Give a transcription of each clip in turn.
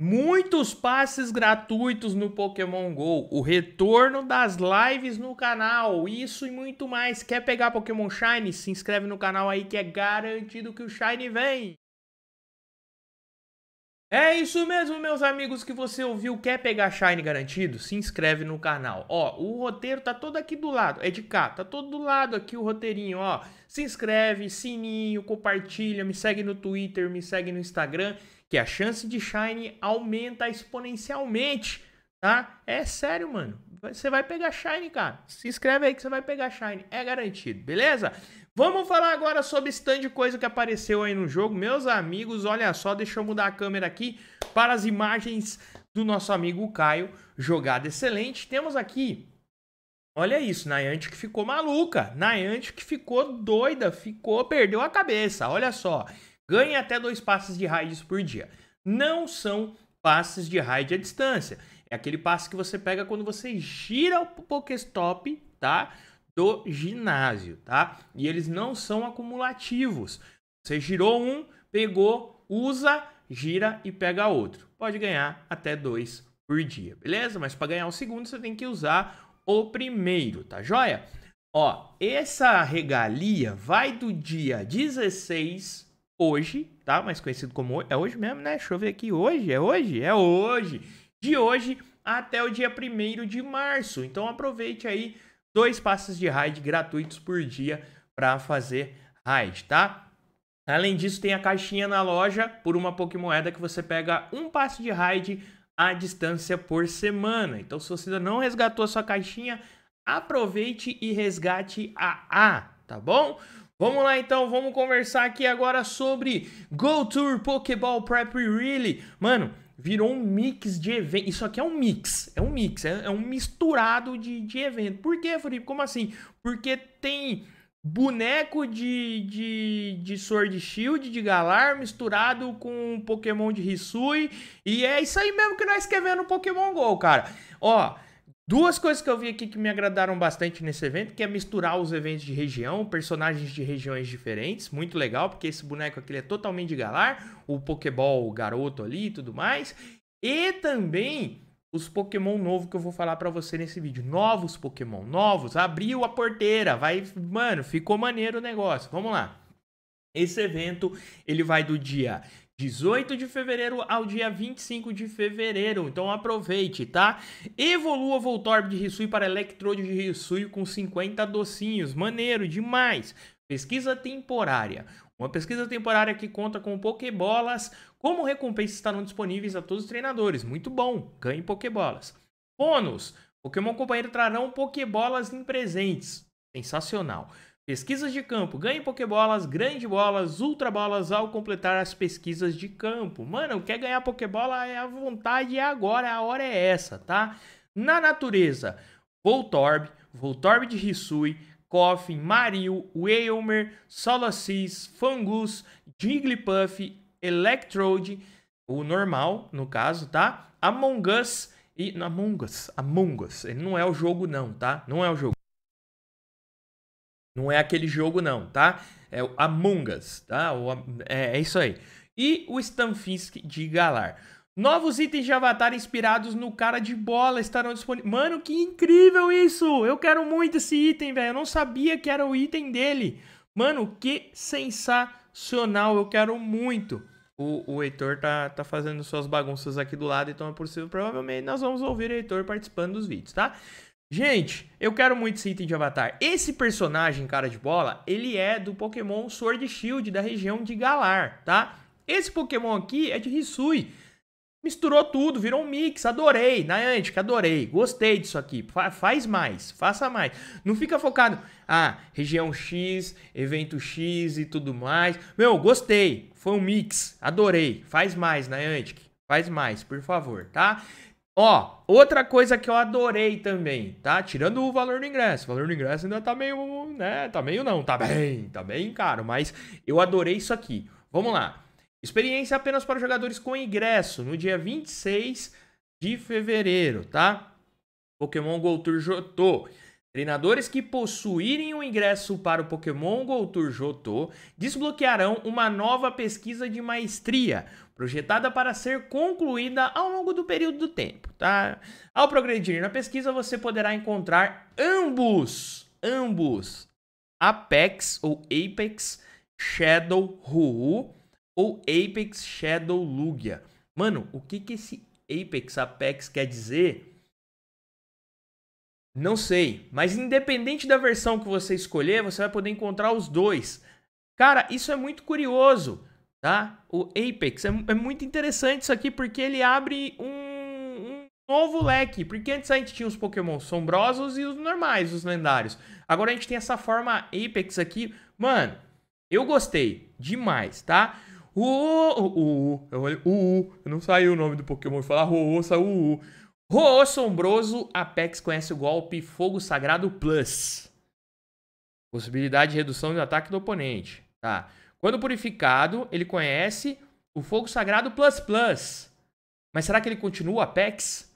Muitos passes gratuitos no Pokémon GO, o retorno das lives no canal, isso e muito mais. Quer pegar Pokémon Shine? Se inscreve no canal aí que é garantido que o Shine vem! É isso mesmo, meus amigos, que você ouviu. Quer pegar Shine garantido? Se inscreve no canal. Ó, o roteiro tá todo aqui do lado. É de cá, tá todo do lado aqui o roteirinho, ó. Se inscreve, sininho, compartilha, me segue no Twitter, me segue no Instagram, que a chance de Shine aumenta exponencialmente, tá? É sério, mano. Você vai pegar Shine, cara. Se inscreve aí que você vai pegar Shine. É garantido, beleza? Vamos falar agora sobre esse tanto de coisa que apareceu aí no jogo. Meus amigos, olha só, deixa eu mudar a câmera aqui para as imagens do nosso amigo Caio. Jogada excelente. Temos aqui, olha isso, Niantic ficou maluca. Niantic ficou doida, ficou, perdeu a cabeça. Olha só, ganha até dois passes de raids por dia. Não são passes de raid à distância. É aquele passe que você pega quando você gira o Pokéstop, tá? do ginásio, tá? E eles não são acumulativos. Você girou um, pegou, usa, gira e pega outro. Pode ganhar até dois por dia, beleza? Mas para ganhar o segundo, você tem que usar o primeiro, tá joia? Ó, essa regalia vai do dia 16, hoje, tá? Mais conhecido como É hoje mesmo, né? Deixa eu ver aqui. Hoje? É hoje? É hoje. De hoje até o dia 1 de março. Então aproveite aí dois passes de raid gratuitos por dia para fazer raid, tá? Além disso, tem a caixinha na loja por uma Pokémoeda que você pega um passe de raid à distância por semana. Então, se você ainda não resgatou a sua caixinha, aproveite e resgate a A, tá bom? Vamos lá então, vamos conversar aqui agora sobre Go Tour Pokéball Prep Really. Mano, virou um mix de eventos. Isso aqui é um mix, é um mix, é, é um misturado de, de evento. Por que, Felipe? Como assim? Porque tem boneco de, de, de Sword Shield, de Galar, misturado com Pokémon de Hisui. E é isso aí mesmo que nós queremos no Pokémon GO, cara. Ó, Duas coisas que eu vi aqui que me agradaram bastante nesse evento, que é misturar os eventos de região, personagens de regiões diferentes, muito legal, porque esse boneco aqui é totalmente de Galar, o Pokéball o garoto ali e tudo mais, e também os Pokémon novo que eu vou falar para você nesse vídeo, novos Pokémon, novos, abriu a porteira, vai, mano, ficou maneiro o negócio, vamos lá. Esse evento, ele vai do dia 18 de fevereiro ao dia 25 de fevereiro, então aproveite, tá? Evolua Voltorb de Risui para Electrode de Risui com 50 docinhos, maneiro demais! Pesquisa temporária. Uma pesquisa temporária que conta com Pokébolas como recompensa estarão disponíveis a todos os treinadores. Muito bom, ganhe Pokébolas. Bônus: Pokémon Companheiro trarão Pokébolas em presentes. Sensacional. Pesquisas de campo. Ganhe Pokébolas, grande bolas, ultra bolas ao completar as pesquisas de campo. Mano, quer ganhar Pokébola é a vontade, é agora, a hora é essa, tá? Na natureza, Voltorb, Voltorb de Hisui, Coffin, Mario, Wailmer, Solacis, Fangus, Jigglypuff, Electrode, o normal, no caso, tá? Among Us e... Among Us, Among Us. Ele não é o jogo não, tá? Não é o jogo. Não é aquele jogo, não, tá? É o Among Us, tá? O, é, é isso aí. E o Stanfisk de Galar. Novos itens de avatar inspirados no cara de bola estarão disponíveis. Mano, que incrível isso! Eu quero muito esse item, velho. Eu não sabia que era o item dele. Mano, que sensacional! Eu quero muito. O, o Heitor tá, tá fazendo suas bagunças aqui do lado, então é possível. Provavelmente nós vamos ouvir o Heitor participando dos vídeos, tá? Gente, eu quero muito esse item de avatar. Esse personagem, cara de bola, ele é do Pokémon Sword Shield, da região de Galar, tá? Esse Pokémon aqui é de Risui. Misturou tudo, virou um mix, adorei. Niantic, adorei, gostei disso aqui. Fa faz mais, faça mais. Não fica focado, ah, região X, evento X e tudo mais. Meu, gostei, foi um mix, adorei. Faz mais, Niantic, faz mais, por favor, tá? Ó, outra coisa que eu adorei também, tá? Tirando o valor do ingresso. O valor do ingresso ainda tá meio, né? Tá meio não, tá bem, tá bem caro, mas eu adorei isso aqui. Vamos lá. Experiência apenas para jogadores com ingresso no dia 26 de fevereiro, tá? Pokémon Go Tour Jotô. Treinadores que possuírem o um ingresso para o Pokémon Go Tour Jotô desbloquearão uma nova pesquisa de maestria, projetada para ser concluída ao longo do período do tempo, tá? Ao progredir na pesquisa, você poderá encontrar ambos, ambos, Apex ou Apex Shadow Ru ou Apex Shadow Lugia. Mano, o que que esse Apex Apex quer dizer? Não sei, mas independente da versão que você escolher, você vai poder encontrar os dois. Cara, isso é muito curioso, tá? O Apex é, é muito interessante isso aqui porque ele abre um, um, novo leque. Porque antes a gente tinha os Pokémon sombrosos e os normais, os lendários. Agora a gente tem essa forma Apex aqui. Mano, eu gostei demais, tá? O, o, o, o, o, o, o não saiu o nome do Pokémon, falar ah, o, o, saiu o, o. Roô Assombroso, Apex conhece o golpe Fogo Sagrado Plus. Possibilidade de redução do ataque do oponente. Tá. Quando purificado, ele conhece o Fogo Sagrado Plus Plus. Mas será que ele continua Apex?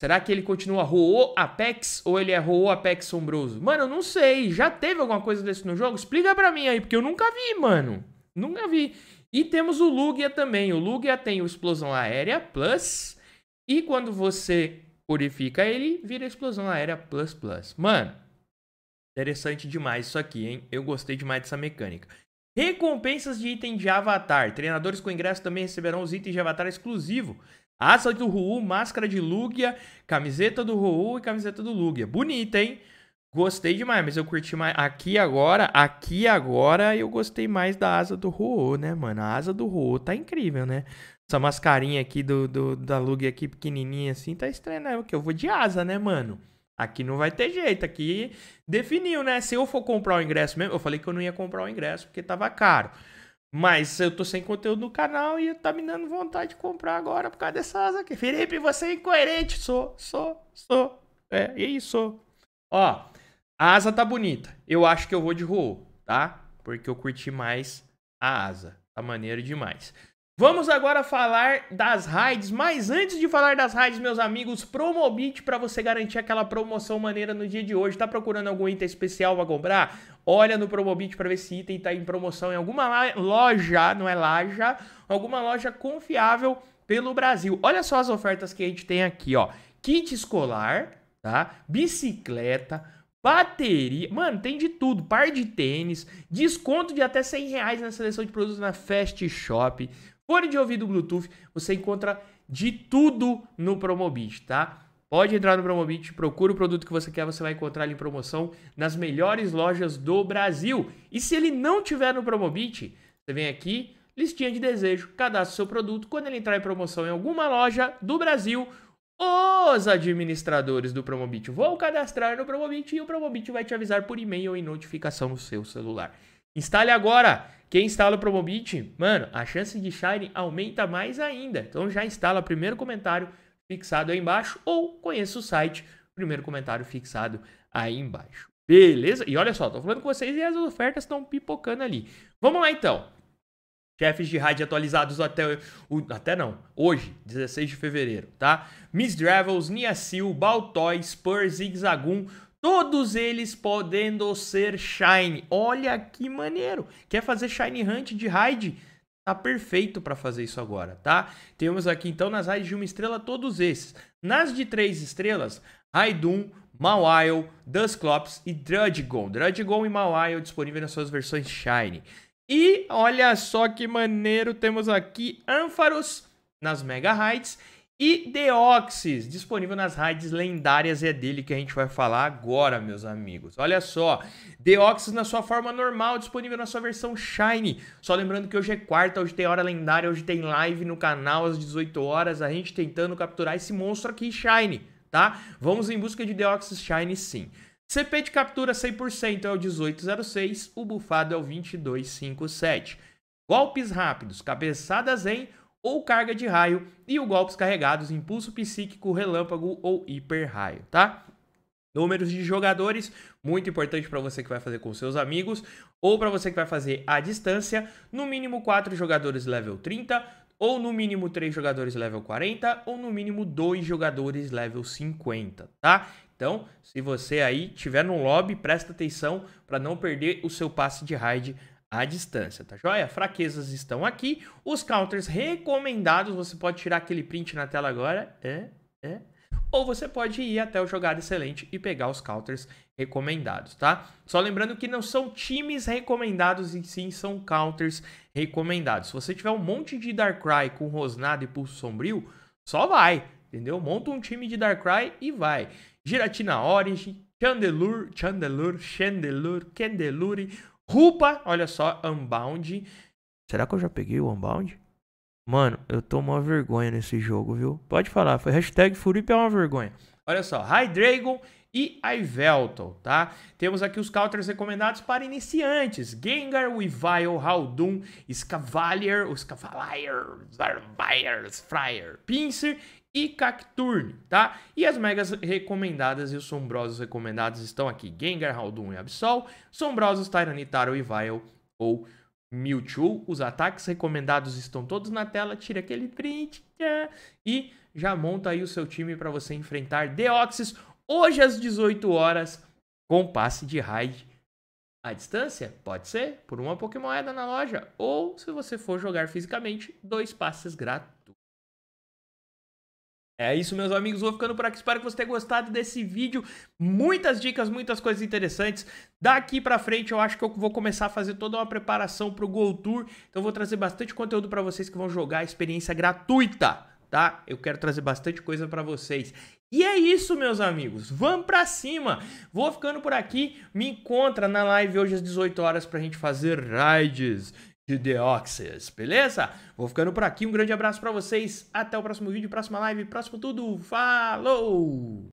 Será que ele continua Roô Apex ou ele é Roô Apex Sombroso? Mano, eu não sei. Já teve alguma coisa desse no jogo? Explica pra mim aí, porque eu nunca vi, mano. Nunca vi. E temos o Lugia também. O Lugia tem o Explosão Aérea Plus e quando você purifica ele, vira explosão aérea plus plus. Mano, interessante demais isso aqui, hein? Eu gostei demais dessa mecânica. Recompensas de item de avatar. Treinadores com ingresso também receberão os itens de avatar exclusivo. Asa do Ruu, máscara de Lugia, camiseta do Ruu e camiseta do Lugia. Bonita, hein? Gostei demais, mas eu curti mais. Aqui agora, aqui agora eu gostei mais da asa do Roo, né, mano? A asa do Roo tá incrível, né? Essa mascarinha aqui do, do da Lug aqui pequenininha assim, tá estranho, né? Porque eu vou de asa, né, mano? Aqui não vai ter jeito, aqui definiu, né? Se eu for comprar o ingresso mesmo, eu falei que eu não ia comprar o ingresso porque tava caro. Mas eu tô sem conteúdo no canal e tá me dando vontade de comprar agora por causa dessa asa aqui. Felipe, você é incoerente. Sou, sou, sou. É, e aí sou. Ó, a asa tá bonita. Eu acho que eu vou de Roo, tá? Porque eu curti mais a asa. Tá maneiro demais. Vamos agora falar das raids, mas antes de falar das raids, meus amigos, Promobit para você garantir aquela promoção maneira no dia de hoje. Tá procurando algum item especial para comprar? Olha no Promobit para ver se item tá em promoção em alguma loja, não é laja, alguma loja confiável pelo Brasil. Olha só as ofertas que a gente tem aqui, ó. Kit escolar, tá? Bicicleta, bateria. Mano, tem de tudo. Par de tênis, desconto de até 100 reais na seleção de produtos na Fast Shop fone de ouvido Bluetooth, você encontra de tudo no Promobit, tá? Pode entrar no Promobit, procura o produto que você quer, você vai encontrar ele em promoção nas melhores lojas do Brasil. E se ele não tiver no Promobit, você vem aqui, listinha de desejo, cadastra o seu produto. Quando ele entrar em promoção em alguma loja do Brasil, os administradores do Promobit vão cadastrar no Promobit e o Promobit vai te avisar por e-mail e notificação no seu celular. Instale agora! Quem instala o Promobit, mano, a chance de Shine aumenta mais ainda. Então já instala primeiro comentário fixado aí embaixo ou conheça o site, primeiro comentário fixado aí embaixo. Beleza? E olha só, tô falando com vocês e as ofertas estão pipocando ali. Vamos lá então. Chefes de rádio atualizados até o, até não, hoje, 16 de fevereiro, tá? Miss Nia Niacil, Baltoy, Spur, Zigzagun. Todos eles podendo ser Shine. Olha que maneiro. Quer fazer Shine Hunt de raid? Tá perfeito para fazer isso agora, tá? Temos aqui então nas raids de uma estrela todos esses. Nas de três estrelas, Raidun, Mawile, Dusclops e Drudgon. Drudgon e Mawile disponíveis nas suas versões Shine. E olha só que maneiro, temos aqui Ampharos nas Mega raids. E Deoxys, disponível nas raids lendárias, é dele que a gente vai falar agora, meus amigos. Olha só, Deoxys na sua forma normal, disponível na sua versão Shine. Só lembrando que hoje é quarta, hoje tem hora lendária, hoje tem live no canal às 18 horas, a gente tentando capturar esse monstro aqui Shine, tá? Vamos em busca de Deoxys Shine sim. CP de captura 100% é o 1806, o bufado é o 2257. Golpes rápidos, cabeçadas em ou carga de raio e o golpes carregados, impulso psíquico, relâmpago ou hiperraio, tá? Números de jogadores, muito importante para você que vai fazer com seus amigos ou para você que vai fazer à distância, no mínimo 4 jogadores level 30, ou no mínimo 3 jogadores level 40, ou no mínimo 2 jogadores level 50, tá? Então, se você aí tiver no lobby, presta atenção para não perder o seu passe de raid à distância, tá joia? Fraquezas estão aqui. Os counters recomendados, você pode tirar aquele print na tela agora. É, é. Ou você pode ir até o jogar excelente e pegar os counters recomendados, tá? Só lembrando que não são times recomendados e sim são counters recomendados. Se você tiver um monte de Darkrai com Rosnado e Pulso Sombrio, só vai, entendeu? Monta um time de Darkrai e vai. Giratina Origin, Chandelure, Chandelure, Chandelure, Candelure, Rupa, olha só, Unbound. Será que eu já peguei o Unbound? Mano, eu tô uma vergonha nesse jogo, viu? Pode falar, foi hashtag Furip é uma vergonha. Olha só, High Dragon e Iveltal, tá? Temos aqui os counters recomendados para iniciantes: Gengar, Weavile, Haldun, Scavalier, os Cavalier, Zarbayers, Fryer, Pinsir e Cacturne, tá? E as megas recomendadas e os sombrosos recomendados estão aqui: Gengar, Haldun e Absol, sombrosos Tyranitar, Weavile ou Mewtwo. Os ataques recomendados estão todos na tela, tira aquele print tchá, e já monta aí o seu time para você enfrentar Deoxys hoje às 18 horas com passe de raid à distância? Pode ser, por uma Pokémoeda na loja. Ou, se você for jogar fisicamente, dois passes gratuitos. É isso, meus amigos. Vou ficando por aqui. Espero que você tenha gostado desse vídeo. Muitas dicas, muitas coisas interessantes. Daqui pra frente, eu acho que eu vou começar a fazer toda uma preparação pro Go Tour. Então, vou trazer bastante conteúdo para vocês que vão jogar experiência gratuita tá? Eu quero trazer bastante coisa para vocês. E é isso, meus amigos. Vamos para cima. Vou ficando por aqui. Me encontra na live hoje às 18 horas pra gente fazer raids de Deoxys, beleza? Vou ficando por aqui. Um grande abraço para vocês. Até o próximo vídeo, próxima live, próximo tudo. Falou!